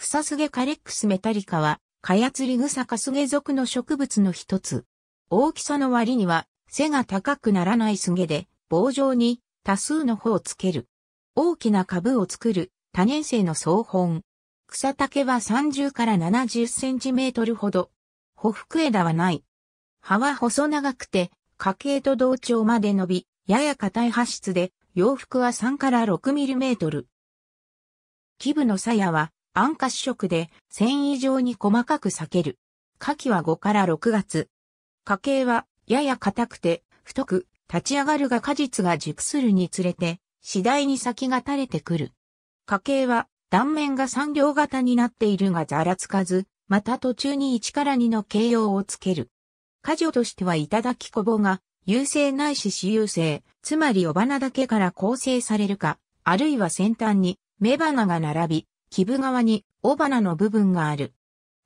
フサスゲカレックスメタリカは、カヤツリグサカスゲ属の植物の一つ。大きさの割には、背が高くならないスゲで、棒状に多数の穂をつける。大きな株を作る多年生の草本。草丈は30から70センチメートルほど。穂福枝はない。葉は細長くて、花茎と同調まで伸び、やや硬い葉質で、洋服は3から6ミリメートル。基部の鞘は安価主食で繊維状に細かく裂ける。夏季は5から6月。家計はやや硬くて太く立ち上がるが果実が熟するにつれて次第に先が垂れてくる。家計は断面が産業型になっているがざらつかず、また途中に1から2の形容をつける。果樹としてはいただきこぼが、優勢ないし私有性、つまり尾花だけから構成されるか、あるいは先端に、雌花が並び、基部側に尾花の部分がある。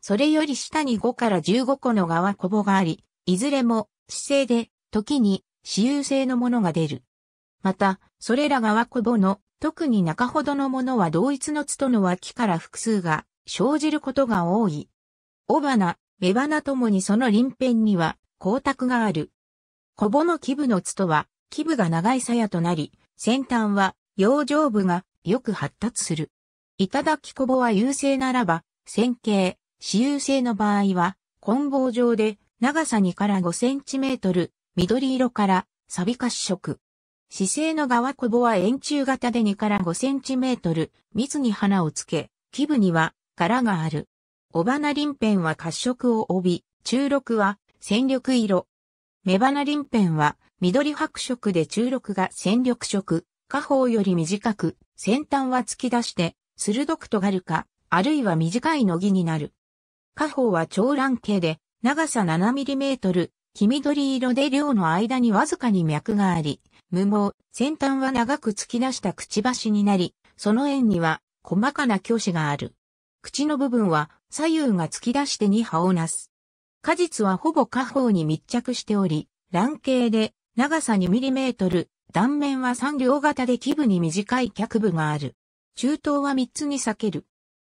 それより下に5から15個の側こぼがあり、いずれも姿勢で時に私有性のものが出る。また、それら側こぼの特に中ほどのものは同一のツとの脇から複数が生じることが多い。尾花、目花ともにその臨辺には光沢がある。こぼの基部のツとは基部が長い鞘となり、先端は洋上部がよく発達する。いただきこぼは優勢ならば、線形、私有性の場合は、混合状で長さ2から5センチメートル、緑色からサビ褐色。姿勢の側こぼは円柱型で2から5センチメートル、密に花をつけ、基部には柄がある。尾花鱗片は褐色を帯び、中緑は戦緑色。目花鱗片は緑白色で中緑が戦緑色、下方より短く、先端は突き出して鋭く尖るか、あるいは短いのぎになる。下方は長卵形で、長さ 7mm、黄緑色で量の間にわずかに脈があり、無毛、先端は長く突き出したくちばしになり、その縁には細かな鋸歯がある。口の部分は左右が突き出して2葉をなす。果実はほぼ下方に密着しており、卵形で長さ 2mm、断面は三両型で基部に短い脚部がある。中東は三つに避ける。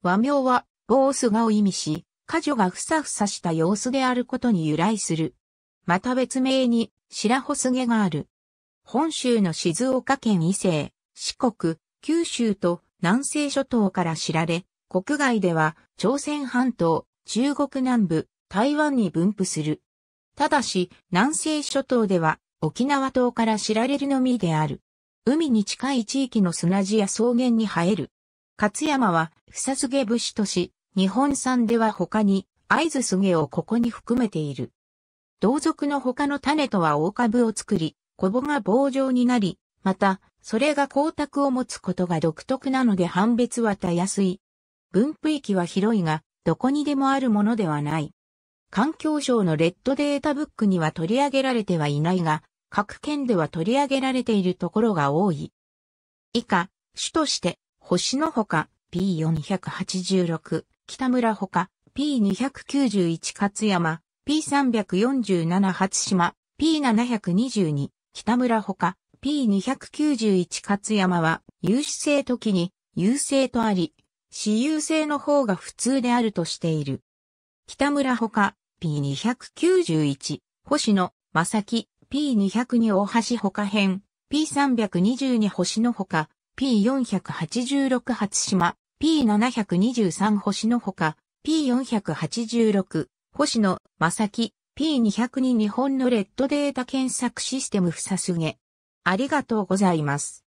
和名は、ボースがを意味し、家女がふさふさした様子であることに由来する。また別名に、白穂げがある。本州の静岡県伊勢、四国、九州と南西諸島から知られ、国外では朝鮮半島、中国南部、台湾に分布する。ただし、南西諸島では沖縄島から知られるのみである。海に近い地域の砂地や草原に生える。勝山は、草津毛節とし、日本産では他に、合図すげをここに含めている。同族の他の種とは大株を作り、コボが棒状になり、また、それが光沢を持つことが独特なので判別はたやすい。分布域は広いが、どこにでもあるものではない。環境省のレッドデータブックには取り上げられてはいないが、各県では取り上げられているところが多い。以下、主として、星のほか P486、北村ほか P291 勝山、P347 初島、P722、北村ほか P291 勝山は、有志性時に、有勢とあり、私有性の方が普通であるとしている。北村ほか P291、星野、正木、P202 大橋ほか編、P322 星のほか、P486 初島、P723 星のほか、P486 星ま正き、P202 日本のレッドデータ検索システムふさすげ。ありがとうございます。